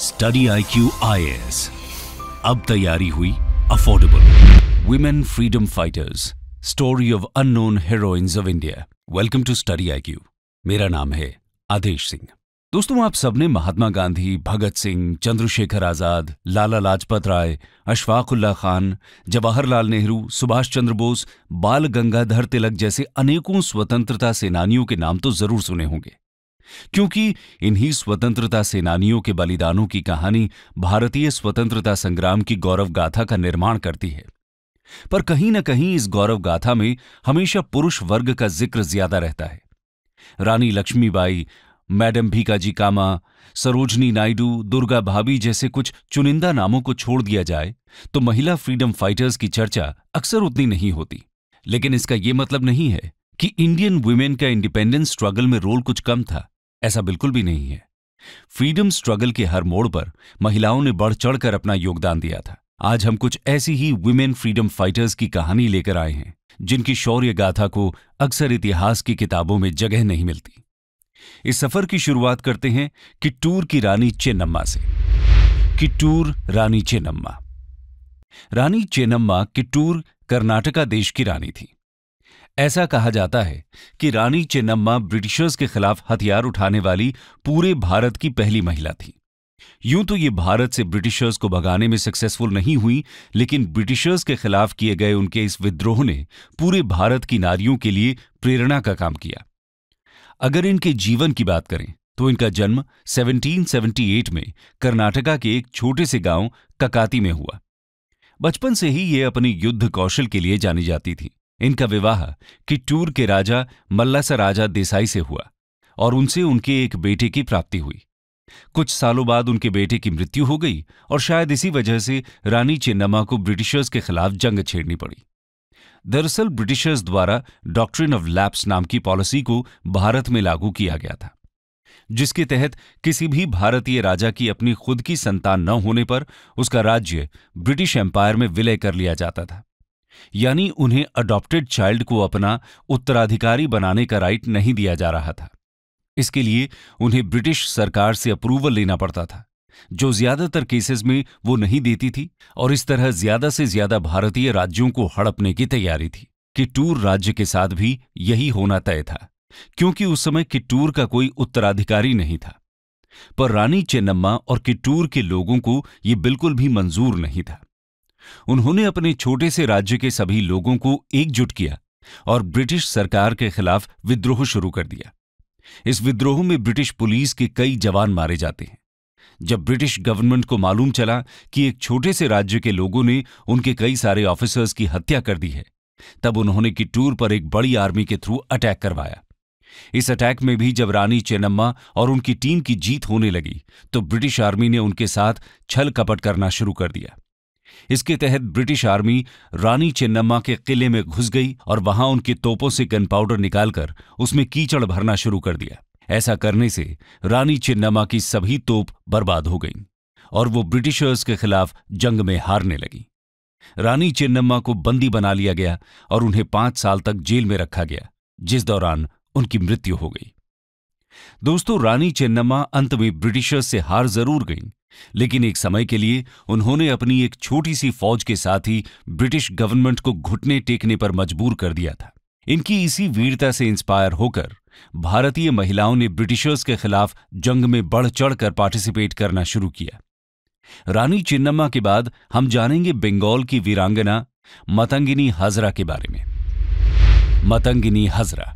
study I Q I S अब तैयारी हुई affordable women freedom fighters story of unknown heroines of India welcome to study I Q मेरा नाम है आदेश सिंह दोस्तों आप सबने महात्मा गांधी भगत सिंह चंद्रशेखर आजाद लाला लाजपत राय अशफाक उल्ला खान जवाहरलाल नेहरू सुभाष चंद्र बोस बाल गंगाधर तिलक जैसे अनेकों स्वतंत्रता सेनानियों के नाम तो जरूर सुने होंगे क्योंकि इन्हीं स्वतंत्रता सेनानियों के बलिदानों की कहानी भारतीय स्वतंत्रता संग्राम की गौरव गाथा का निर्माण करती है पर कहीं न कहीं इस गौरव गाथा में हमेशा पुरुष वर्ग का जिक्र ज्यादा रहता है रानी लक्ष्मीबाई मैडम भीकाजी कामा सरोजनी नायडू दुर्गा भाभी जैसे कुछ चुनिंदा नामों को छोड़ दिया जाए तो महिला फ्रीडम फाइटर्स की चर्चा अक्सर उतनी नहीं होती लेकिन इसका यह मतलब नहीं है कि इंडियन वुमेन का इंडिपेंडेंस स्ट्रगल में रोल कुछ कम था ऐसा बिल्कुल भी नहीं है फ्रीडम स्ट्रगल के हर मोड़ पर महिलाओं ने बढ़ चढ़कर अपना योगदान दिया था आज हम कुछ ऐसी ही वुमेन फ्रीडम फाइटर्स की कहानी लेकर आए हैं जिनकी शौर्य गाथा को अक्सर इतिहास की किताबों में जगह नहीं मिलती इस सफर की शुरुआत करते हैं किट्टूर की रानी चेन्नम्मा से किट्टूर रानी चेन्नम्मा रानी चेन्नम्मा किट्टूर कर्नाटका देश की रानी थी ऐसा कहा जाता है कि रानी चेन्नम्मा ब्रिटिशर्स के खिलाफ हथियार उठाने वाली पूरे भारत की पहली महिला थी यूं तो ये भारत से ब्रिटिशर्स को भगाने में सक्सेसफुल नहीं हुई लेकिन ब्रिटिशर्स के खिलाफ किए गए उनके इस विद्रोह ने पूरे भारत की नारियों के लिए प्रेरणा का काम किया अगर इनके जीवन की बात करें तो इनका जन्म 1778 में कर्नाटका के एक छोटे से गांव ककाती में हुआ बचपन से ही ये अपने युद्ध कौशल के लिए जानी जाती थी इनका विवाह किट्टूर के राजा मल्लासर राजा देसाई से हुआ और उनसे उनके एक बेटे की प्राप्ति हुई कुछ सालों बाद उनके बेटे की मृत्यु हो गई और शायद इसी वजह से रानी चेन्नम्मा को ब्रिटिशर्स के खिलाफ जंग छेड़नी पड़ी दरअसल ब्रिटिशर्स द्वारा डॉक्ट्रिन ऑफ लैप्स नाम की पॉलिसी को भारत में लागू किया गया था जिसके तहत किसी भी भारतीय राजा की अपनी खुद की संतान न होने पर उसका राज्य ब्रिटिश एम्पायर में विलय कर लिया जाता था यानी उन्हें अडॉप्टेड चाइल्ड को अपना उत्तराधिकारी बनाने का राइट नहीं दिया जा रहा था इसके लिए उन्हें ब्रिटिश सरकार से अप्रूवल लेना पड़ता था जो ज्यादातर केसेस में वो नहीं देती थी और इस तरह ज्यादा से ज्यादा भारतीय राज्यों को हड़पने की तैयारी थी किट्टूर राज्य के साथ भी यही होना तय था क्योंकि उस समय किट्टूर का कोई उत्तराधिकारी नहीं था पर रानी चेन्नम्मा और किट्टूर के लोगों को ये बिल्कुल भी मंजूर नहीं था उन्होंने अपने छोटे से राज्य के सभी लोगों को एकजुट किया और ब्रिटिश सरकार के खिलाफ विद्रोह शुरू कर दिया इस विद्रोह में ब्रिटिश पुलिस के कई जवान मारे जाते हैं जब ब्रिटिश गवर्नमेंट को मालूम चला कि एक छोटे से राज्य के लोगों ने उनके कई सारे ऑफिसर्स की हत्या कर दी है तब उन्होंने किट्टूर पर एक बड़ी आर्मी के थ्रू अटैक करवाया इस अटैक में भी जब रानी चेनम्मा और उनकी टीम की जीत होने लगी तो ब्रिटिश आर्मी ने उनके साथ छल कपट करना शुरू कर दिया इसके तहत ब्रिटिश आर्मी रानी चेन्नम्मा के किले में घुस गई और वहां उनकी तोपों से गन पाउडर निकालकर उसमें कीचड़ भरना शुरू कर दिया ऐसा करने से रानी चेन्नम्मा की सभी तोप बर्बाद हो गईं और वो ब्रिटिशर्स के खिलाफ जंग में हारने लगी रानी चेन्नम्मा को बंदी बना लिया गया और उन्हें पांच साल तक जेल में रखा गया जिस दौरान उनकी मृत्यु हो गई दोस्तों रानी चेन्नम्मा अंत में ब्रिटिशर्स से हार जरूर गईं लेकिन एक समय के लिए उन्होंने अपनी एक छोटी सी फौज के साथ ही ब्रिटिश गवर्नमेंट को घुटने टेकने पर मजबूर कर दिया था इनकी इसी वीरता से इंस्पायर होकर भारतीय महिलाओं ने ब्रिटिशर्स के खिलाफ जंग में बढ़ चढ़कर पार्टिसिपेट करना शुरू किया रानी चिन्नम्मा के बाद हम जानेंगे बंगाल की वीरांगना मतंगिनी हजरा के बारे में मतंगिनी हजरा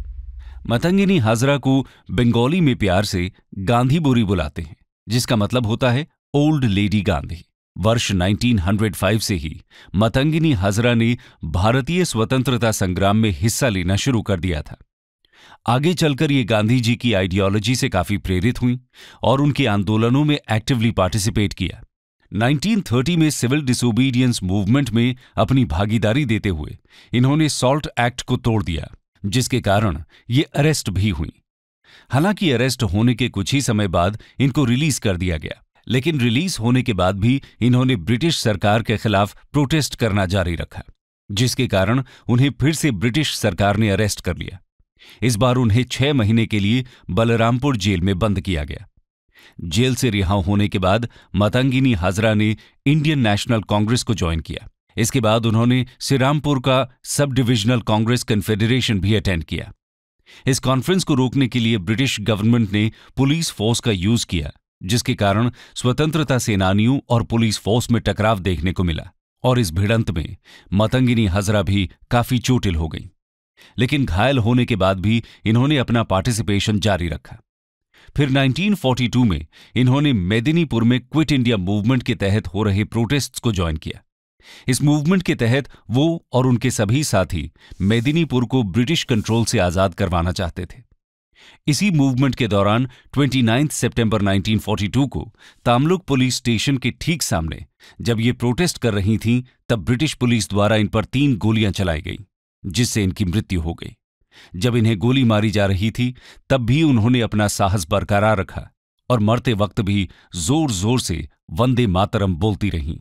मतंगिनी हजरा को बंगाली में प्यार से गांधी बोरी बुलाते हैं जिसका मतलब होता है ओल्ड लेडी गांधी वर्ष 1905 से ही मतंगिनी हजरा ने भारतीय स्वतंत्रता संग्राम में हिस्सा लेना शुरू कर दिया था आगे चलकर ये गांधी जी की आइडियोलॉजी से काफी प्रेरित हुई और उनके आंदोलनों में एक्टिवली पार्टिसिपेट किया 1930 में सिविल डिसोबीडियंस मूवमेंट में अपनी भागीदारी देते हुए इन्होंने सॉल्ट एक्ट को तोड़ दिया जिसके कारण ये अरेस्ट भी हुई हालांकि अरेस्ट होने के कुछ ही समय बाद इनको रिलीज कर दिया गया लेकिन रिलीज होने के बाद भी इन्होंने ब्रिटिश सरकार के खिलाफ प्रोटेस्ट करना जारी रखा जिसके कारण उन्हें फिर से ब्रिटिश सरकार ने अरेस्ट कर लिया इस बार उन्हें छह महीने के लिए बलरामपुर जेल में बंद किया गया जेल से रिहा होने के बाद मतंगिनी हाजरा ने इंडियन नेशनल कांग्रेस को ज्वाइन किया इसके बाद उन्होंने श्रीरामपुर का सब डिविजनल कांग्रेस कन्फेडरेशन भी अटेंड किया इस कॉन्फ्रेंस को रोकने के लिए ब्रिटिश गवर्नमेंट ने पुलिस फोर्स का यूज किया जिसके कारण स्वतंत्रता सेनानियों और पुलिस फोर्स में टकराव देखने को मिला और इस भिड़ंत में मतंगिनी हजरा भी काफी चोटिल हो गई लेकिन घायल होने के बाद भी इन्होंने अपना पार्टिसिपेशन जारी रखा फिर 1942 में इन्होंने मेदिनीपुर में क्विट इंडिया मूवमेंट के तहत हो रहे प्रोटेस्ट को ज्वाइन किया इस मूवमेंट के तहत वो और उनके सभी साथी मेदिनीपुर को ब्रिटिश कंट्रोल से आजाद करवाना चाहते थे इसी मूवमेंट के दौरान 29 सितंबर 1942 को तामलुक पुलिस स्टेशन के ठीक सामने जब ये प्रोटेस्ट कर रही थीं तब ब्रिटिश पुलिस द्वारा इन पर तीन गोलियां चलाई गईं जिससे इनकी मृत्यु हो गई जब इन्हें गोली मारी जा रही थी तब भी उन्होंने अपना साहस बरकरार रखा और मरते वक्त भी जोर जोर से वंदे मातरम बोलती रहीं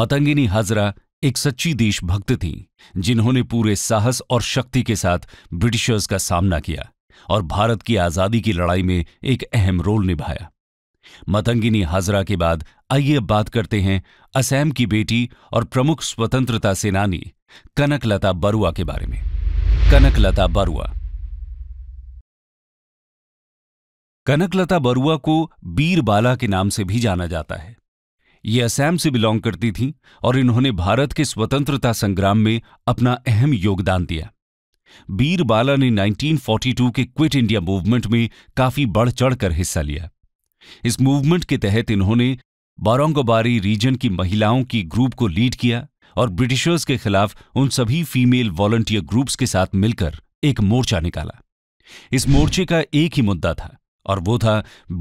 मतंगिनी हाजरा एक सच्ची देशभक्त थीं जिन्होंने पूरे साहस और शक्ति के साथ ब्रिटिशर्स का सामना किया और भारत की आजादी की लड़ाई में एक अहम रोल निभाया मतंगिनी हाजरा के बाद आइए बात करते हैं असैम की बेटी और प्रमुख स्वतंत्रता सेनानी कनकलता बरुआ के बारे में कनकलता बरुआ कनकलता बरुआ को बीरबाला के नाम से भी जाना जाता है ये असैम से बिलोंग करती थीं और इन्होंने भारत के स्वतंत्रता संग्राम में अपना अहम योगदान दिया बीर बाला ने 1942 के क्विट इंडिया मूवमेंट में काफी बढ़ चढ़कर हिस्सा लिया इस मूवमेंट के तहत इन्होंने बारोंगोबारी रीजन की महिलाओं की ग्रुप को लीड किया और ब्रिटिशर्स के खिलाफ उन सभी फीमेल वॉलंटियर ग्रुप्स के साथ मिलकर एक मोर्चा निकाला इस मोर्चे का एक ही मुद्दा था और वो था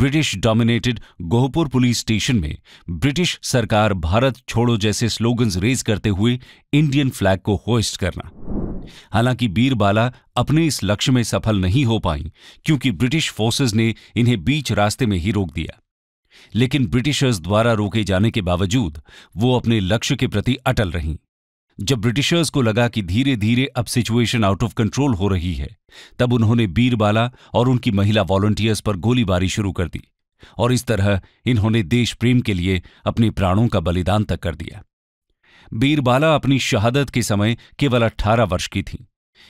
British dominated Gohpur police station में ब्रिटिश सरकार भारत छोड़ो जैसे स्लोगन्स रेज करते हुए इंडियन फ्लैग को होस्ट करना हालांकि बीरबाला अपने इस लक्ष्य में सफल नहीं हो पाई क्योंकि ब्रिटिश फोर्सेस ने इन्हें बीच रास्ते में ही रोक दिया लेकिन ब्रिटिशर्स द्वारा रोके जाने के बावजूद वो अपने लक्ष्य के प्रति अटल रहीं जब ब्रिटिशर्स को लगा कि धीरे धीरे अब सिचुएशन आउट ऑफ कंट्रोल हो रही है तब उन्होंने बीरबाला और उनकी महिला वॉलंटियर्स पर गोलीबारी शुरू कर दी और इस तरह इन्होंने देश प्रेम के लिए अपने प्राणों का बलिदान तक कर दिया बीरबाला अपनी शहादत के समय केवल अट्ठारह वर्ष की थी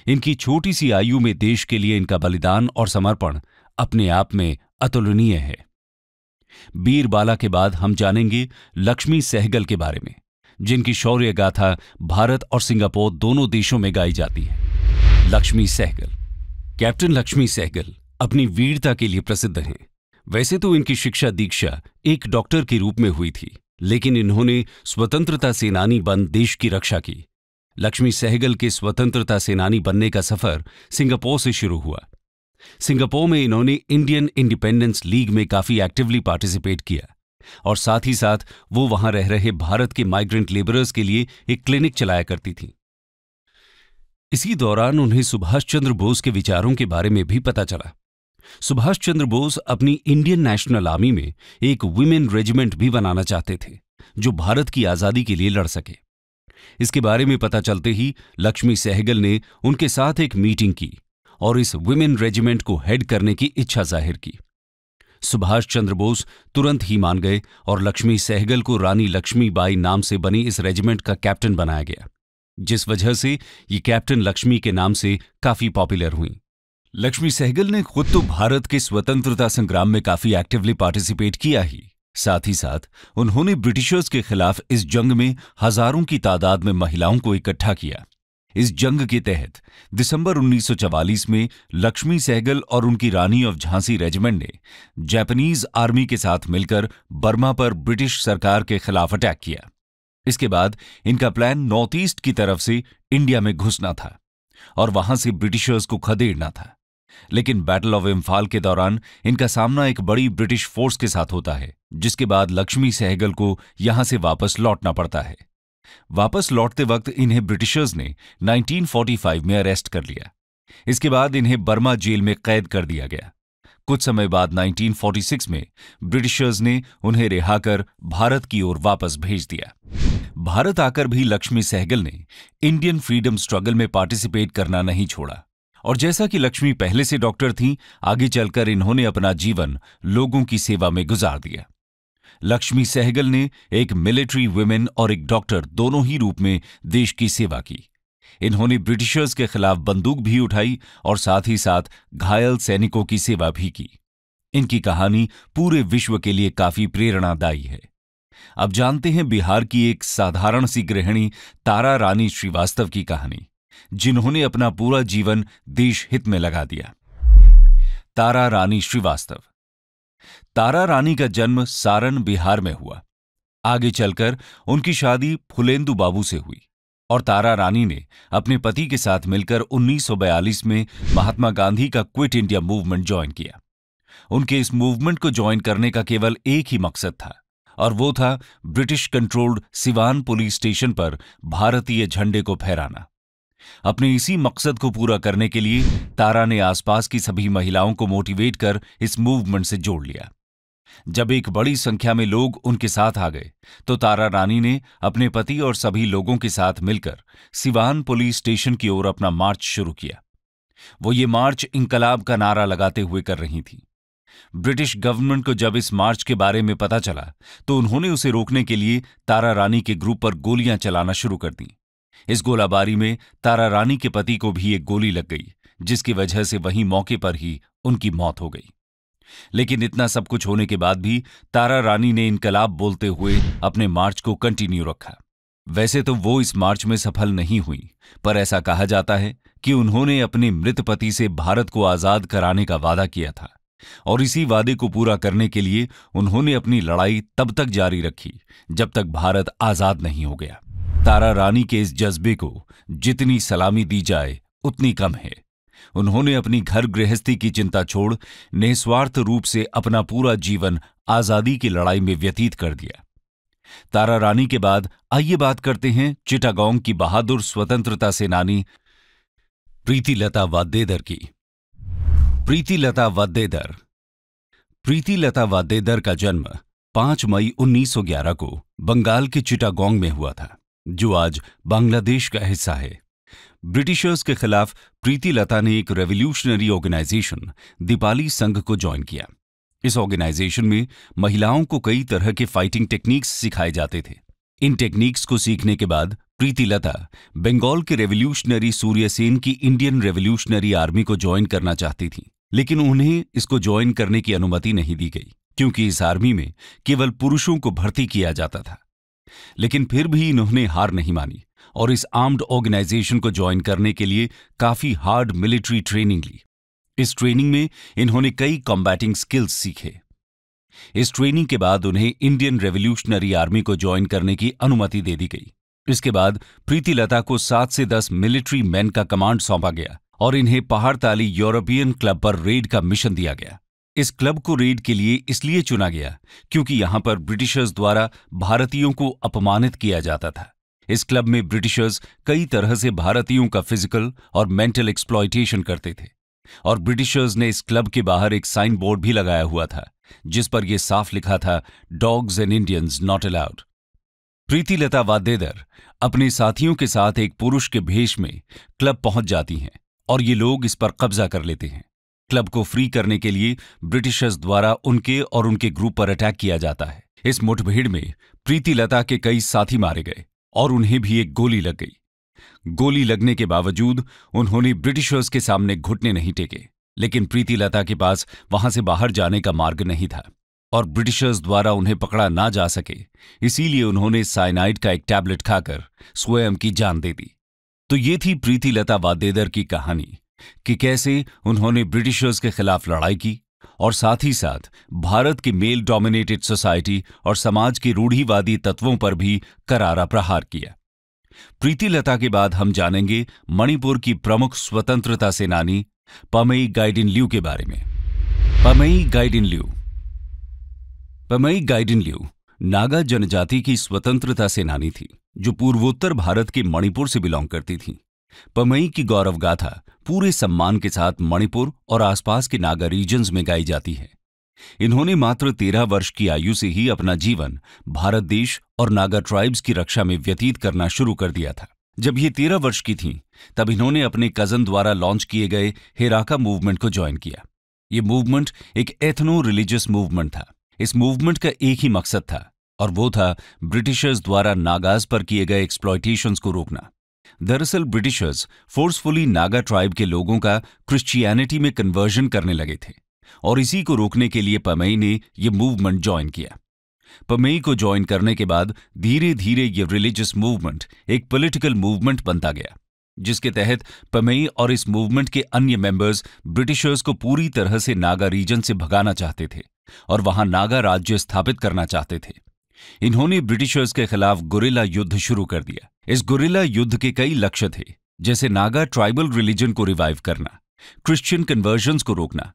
इनकी छोटी सी आयु में देश के लिए इनका बलिदान और समर्पण अपने आप में अतुलनीय है बीरबाला के बाद हम जानेंगे लक्ष्मी सहगल के बारे में जिनकी शौर्य गाथा भारत और सिंगापुर दोनों देशों में गाई जाती है लक्ष्मी सहगल कैप्टन लक्ष्मी सहगल अपनी वीरता के लिए प्रसिद्ध हैं वैसे तो इनकी शिक्षा दीक्षा एक डॉक्टर के रूप में हुई थी लेकिन इन्होंने स्वतंत्रता सेनानी बन देश की रक्षा की लक्ष्मी सहगल के स्वतंत्रता सेनानी बनने का सफर सिंगापुर से शुरू हुआ सिंगापुर में इन्होंने इंडियन इंडिपेंडेंस लीग में काफी एक्टिवली पार्टिसिपेट किया और साथ ही साथ वो वहां रह रहे भारत के माइग्रेंट लेबरर्स के लिए एक क्लिनिक चलाया करती थी इसी दौरान उन्हें सुभाष चंद्र बोस के विचारों के बारे में भी पता चला सुभाष चंद्र बोस अपनी इंडियन नेशनल आर्मी में एक वुमेन रेजिमेंट भी बनाना चाहते थे जो भारत की आजादी के लिए लड़ सके इसके बारे में पता चलते ही लक्ष्मी सहगल ने उनके साथ एक मीटिंग की और इस वुमेन रेजिमेंट को हेड करने की इच्छा जाहिर की सुभाष चंद्र बोस तुरंत ही मान गए और लक्ष्मी सहगल को रानी लक्ष्मीबाई नाम से बनी इस रेजिमेंट का कैप्टन बनाया गया जिस वजह से ये कैप्टन लक्ष्मी के नाम से काफी पॉपुलर हुई लक्ष्मी सहगल ने खुद तो भारत के स्वतंत्रता संग्राम में काफी एक्टिवली पार्टिसिपेट किया ही साथ ही साथ उन्होंने ब्रिटिशर्स के खिलाफ इस जंग में हजारों की तादाद में महिलाओं को इकट्ठा किया इस जंग के तहत दिसंबर 1944 में लक्ष्मी सहगल और उनकी रानी ऑफ झांसी रेजिमेंट ने जापानीज आर्मी के साथ मिलकर बर्मा पर ब्रिटिश सरकार के खिलाफ अटैक किया इसके बाद इनका प्लान नॉर्थ ईस्ट की तरफ से इंडिया में घुसना था और वहां से ब्रिटिशर्स को खदेड़ना था लेकिन बैटल ऑफ इम्फाल के दौरान इनका सामना एक बड़ी ब्रिटिश फोर्स के साथ होता है जिसके बाद लक्ष्मी सहगल को यहां से वापस लौटना पड़ता है वापस लौटते वक्त इन्हें ब्रिटिशर्स ने 1945 में अरेस्ट कर लिया इसके बाद इन्हें बर्मा जेल में कैद कर दिया गया कुछ समय बाद 1946 में ब्रिटिशर्स ने उन्हें रिहा कर भारत की ओर वापस भेज दिया भारत आकर भी लक्ष्मी सहगल ने इंडियन फ्रीडम स्ट्रगल में पार्टिसिपेट करना नहीं छोड़ा और जैसा कि लक्ष्मी पहले से डॉक्टर थीं आगे चलकर इन्होंने अपना जीवन लोगों की सेवा में गुजार दिया लक्ष्मी सहगल ने एक मिलिट्री वुमेन और एक डॉक्टर दोनों ही रूप में देश की सेवा की इन्होंने ब्रिटिशर्स के खिलाफ बंदूक भी उठाई और साथ ही साथ घायल सैनिकों की सेवा भी की इनकी कहानी पूरे विश्व के लिए काफी प्रेरणादायी है अब जानते हैं बिहार की एक साधारण सी गृहिणी तारा रानी श्रीवास्तव की कहानी जिन्होंने अपना पूरा जीवन देश हित में लगा दिया तारा रानी श्रीवास्तव तारा रानी का जन्म सारण बिहार में हुआ आगे चलकर उनकी शादी फुलेंदु बाबू से हुई और तारा रानी ने अपने पति के साथ मिलकर 1942 में महात्मा गांधी का क्विट इंडिया मूवमेंट ज्वाइन किया उनके इस मूवमेंट को ज्वाइन करने का केवल एक ही मकसद था और वो था British controlled Siwan police station पर भारतीय झंडे को फहराना अपने इसी मकसद को पूरा करने के लिए तारा ने आसपास की सभी महिलाओं को मोटिवेट कर इस मूवमेंट से जोड़ लिया जब एक बड़ी संख्या में लोग उनके साथ आ गए तो तारा रानी ने अपने पति और सभी लोगों के साथ मिलकर सिवान पुलिस स्टेशन की ओर अपना मार्च शुरू किया वो ये मार्च इंकलाब का नारा लगाते हुए कर रही थी ब्रिटिश गवर्नमेंट को जब इस मार्च के बारे में पता चला तो उन्होंने उसे रोकने के लिए तारा रानी के ग्रुप पर गोलियां चलाना शुरू कर दीं इस गोलाबारी में तारा रानी के पति को भी एक गोली लग गई जिसकी वजह से वहीं मौके पर ही उनकी मौत हो गई लेकिन इतना सब कुछ होने के बाद भी तारा रानी ने इनकलाब बोलते हुए अपने मार्च को कंटिन्यू रखा वैसे तो वो इस मार्च में सफल नहीं हुई पर ऐसा कहा जाता है कि उन्होंने अपने मृत पति से भारत को आजाद कराने का वादा किया था और इसी वादे को पूरा करने के लिए उन्होंने अपनी लड़ाई तब तक जारी रखी जब तक भारत आजाद नहीं हो गया तारा रानी के इस जज्बे को जितनी सलामी दी जाए उतनी कम है उन्होंने अपनी घर गृहस्थी की चिंता छोड़ निस्वार्थ रूप से अपना पूरा जीवन आजादी की लड़ाई में व्यतीत कर दिया तारा रानी के बाद आइए बात करते हैं चिटागोंग की बहादुर स्वतंत्रता सेनानी प्रीतिलता वाद्येदर की प्रीतिलता वाद्येदर प्रीतिलता वाद्येदर का जन्म 5 मई 1911 को बंगाल के चिटागोंग में हुआ था जो आज बांग्लादेश का हिस्सा है ब्रिटिशर्स के खिलाफ प्रीति लता ने एक रेवोल्यूशनरी ऑर्गेनाइजेशन दीपाली संघ को ज्वाइन किया इस ऑर्गेनाइजेशन में महिलाओं को कई तरह के फाइटिंग टेक्निक्स सिखाए जाते थे इन टेक्निक्स को सीखने के बाद प्रीति लता बंगाल के रेवोल्यूशनरी सूर्यसेन की इंडियन रेवोल्यूशनरी आर्मी को ज्वाइन करना चाहती थी लेकिन उन्हें इसको ज्वाइन करने की अनुमति नहीं दी गई क्योंकि इस आर्मी में केवल पुरुषों को भर्ती किया जाता था लेकिन फिर भी इन्होंने हार नहीं मानी और इस आर्म्ड ऑर्गेनाइजेशन को ज्वाइन करने के लिए काफी हार्ड मिलिट्री ट्रेनिंग ली इस ट्रेनिंग में इन्होंने कई कॉम्बैटिंग स्किल्स सीखे इस ट्रेनिंग के बाद उन्हें इंडियन रेवोल्यूशनरी आर्मी को ज्वाइन करने की अनुमति दे दी गई इसके बाद प्रीतिलता को सात से दस मिलिट्री मैन का कमांड सौंपा गया और इन्हें पहाड़ताली यूरोपियन क्लब पर रेड का मिशन दिया गया इस क्लब को रेड के लिए इसलिए चुना गया क्योंकि यहां पर ब्रिटिशर्स द्वारा भारतीयों को अपमानित किया जाता था इस क्लब में ब्रिटिशर्स कई तरह से भारतीयों का फिजिकल और मेंटल एक्सप्लॉयटेशन करते थे और ब्रिटिशर्स ने इस क्लब के बाहर एक साइन बोर्ड भी लगाया हुआ था जिस पर यह साफ लिखा था dogs and Indians not allowed Pritilata Waddedar अपने साथियों के साथ एक पुरुष के भेष में क्लब पहुंच जाती हैं और ये लोग इस पर कब्जा कर लेते हैं क्लब को फ्री करने के लिए ब्रिटिशर्स द्वारा उनके और उनके ग्रुप पर अटैक किया जाता है इस मुठभेड़ में प्रीतिलता के कई साथी मारे गए और उन्हें भी एक गोली लग गई गोली लगने के बावजूद उन्होंने ब्रिटिशर्स के सामने घुटने नहीं टेके लेकिन प्रीतिलता के पास वहां से बाहर जाने का मार्ग नहीं था और ब्रिटिशर्स द्वारा उन्हें पकड़ा ना जा सके इसीलिए उन्होंने साइनाइड का एक टैबलेट खाकर स्वयं की जान दे दी तो ये थी प्रीतिलता वादेदर की कहानी कि कैसे उन्होंने ब्रिटिशर्स के खिलाफ लड़ाई की और साथ ही साथ भारत की मेल डोमिनेटेड सोसाइटी और समाज के रूढ़ीवादी तत्वों पर भी करारा प्रहार किया प्रीति लता के बाद हम जानेंगे मणिपुर की प्रमुख स्वतंत्रता सेनानी पमई गाइडिन ल्यू के बारे में पमई गाइडिन ल्यू पमई गाइडिन ल्यू नागा जनजाति की स्वतंत्रता सेनानी थी जो पूर्वोत्तर भारत के मणिपुर से बिलोंग करती थी पमई की गौरव गाथा पूरे सम्मान के साथ मणिपुर और आसपास के नागा रीजन्स में गाई जाती है इन्होंने मात्र तेरह वर्ष की आयु से ही अपना जीवन भारत देश और नागा ट्राइब्स की रक्षा में व्यतीत करना शुरू कर दिया था जब ये तेरह वर्ष की थीं तब इन्होंने अपने कजन द्वारा लॉन्च किए गए हेराका मूवमेंट को ज्वाइन किया ये मूवमेंट एक एथनो रिलीजियस मूवमेंट था इस मूवमेंट का एक ही मकसद था और वो था ब्रिटिशर्स द्वारा नागाज पर किए गए एक्सप्लॉयटेशंस को रोकना दरअसल ब्रिटिशर्स फोर्सफुली नागा ट्राइब के लोगों का क्रिश्चियनिटी में कन्वर्जन करने लगे थे और इसी को रोकने के लिए पमई ने यह मूवमेंट ज्वाइन किया पमई को ज्वाइन करने के बाद धीरे धीरे ये रिलीजियस मूवमेंट एक पॉलिटिकल मूवमेंट बनता गया जिसके तहत पमई और इस मूवमेंट के अन्य मेंबर्स ब्रिटिशर्स को पूरी तरह से नागा रीजन से भगाना चाहते थे और वहां नागा राज्य स्थापित करना चाहते थे इन्होंने ब्रिटिशर्स के खिलाफ गुरेला युद्ध शुरू कर दिया इस गुरिल्ला युद्ध के कई लक्ष्य थे जैसे नागा ट्राइबल रिलीजन को रिवाइव करना क्रिश्चियन कन्वर्जन्स को रोकना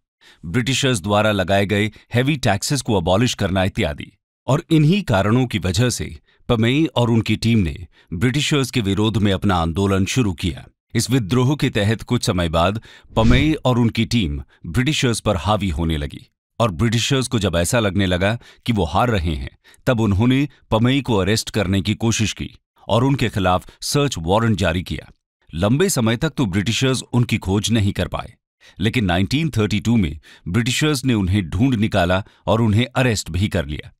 ब्रिटिशर्स द्वारा लगाए गए हैवी टैक्सेस को अबॉलिश करना इत्यादि और इन्हीं कारणों की वजह से पमेई और उनकी टीम ने ब्रिटिशर्स के विरोध में अपना आंदोलन शुरू किया इस विद्रोह के तहत कुछ समय बाद पमेई और उनकी टीम ब्रिटिशर्स पर हावी होने लगी और ब्रिटिशर्स को जब ऐसा लगने लगा कि वो हार रहे हैं तब उन्होंने पमेई को अरेस्ट करने की कोशिश की और उनके खिलाफ सर्च वारंट जारी किया लंबे समय तक तो ब्रिटिशर्स उनकी खोज नहीं कर पाए लेकिन 1932 में ब्रिटिशर्स ने उन्हें ढूंढ निकाला और उन्हें अरेस्ट भी कर लिया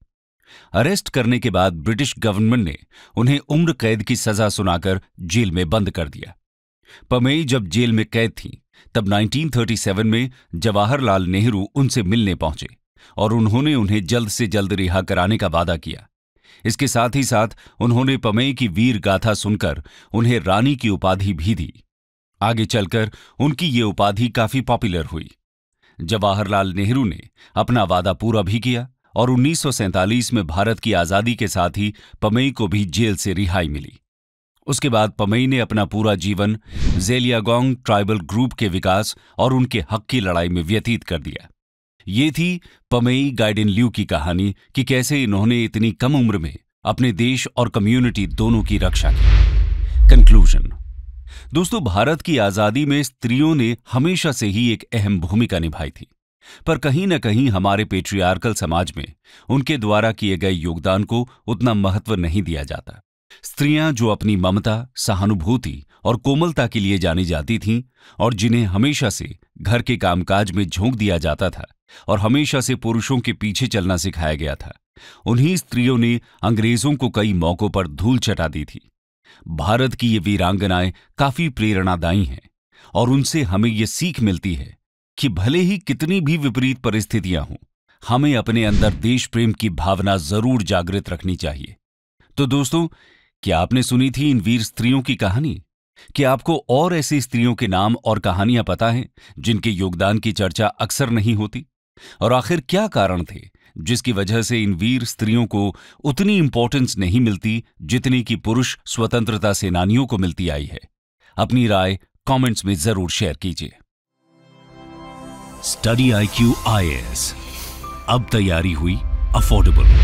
अरेस्ट करने के बाद ब्रिटिश गवर्नमेंट ने उन्हें उम्र कैद की सजा सुनाकर जेल में बंद कर दिया पमेई जब जेल में कैद थी तब 1937 में जवाहरलाल नेहरू उनसे मिलने पहुंचे और उन्होंने उन्हें जल्द से जल्द रिहा कराने का वादा किया इसके साथ ही साथ उन्होंने पमेय की वीर गाथा सुनकर उन्हें रानी की उपाधि भी दी आगे चलकर उनकी ये उपाधि काफी पॉपुलर हुई जवाहरलाल नेहरू ने अपना वादा पूरा भी किया और उन्नीस में भारत की आजादी के साथ ही पमेई को भी जेल से रिहाई मिली उसके बाद पमई ने अपना पूरा जीवन जेलियागोंग ट्राइबल ग्रुप के विकास और उनके हक की लड़ाई में व्यतीत कर दिया ये थी पमेई गाइडेन ल्यू की कहानी कि कैसे इन्होंने इतनी कम उम्र में अपने देश और कम्युनिटी दोनों की रक्षा की कंक्लूजन दोस्तों भारत की आजादी में स्त्रियों ने हमेशा से ही एक अहम भूमिका निभाई थी पर कहीं न कहीं हमारे पेट्रियार्कल समाज में उनके द्वारा किए गए योगदान को उतना महत्व नहीं दिया जाता स्त्रियां जो अपनी ममता सहानुभूति और कोमलता के लिए जानी जाती थीं और जिन्हें हमेशा से घर के कामकाज में झोंक दिया जाता था और हमेशा से पुरुषों के पीछे चलना सिखाया गया था उन्हीं स्त्रियों ने अंग्रेजों को कई मौकों पर धूल चटा दी थी भारत की ये वीरांगनाएं काफी प्रेरणादायी हैं और उनसे हमें ये सीख मिलती है कि भले ही कितनी भी विपरीत परिस्थितियां हों हमें अपने अंदर देश प्रेम की भावना जरूर जागृत रखनी चाहिए तो दोस्तों क्या आपने सुनी थी इन वीर स्त्रियों की कहानी कि आपको और ऐसी स्त्रियों के नाम और कहानियां पता हैं जिनके योगदान की चर्चा अक्सर नहीं होती और आखिर क्या कारण थे जिसकी वजह से इन वीर स्त्रियों को उतनी इंपॉर्टेंस नहीं मिलती जितनी कि पुरुष स्वतंत्रता सेनानियों को मिलती आई है अपनी राय कमेंट्स में जरूर शेयर कीजिए स्टडी आई क्यू आई अब तैयारी हुई अफोर्डेबल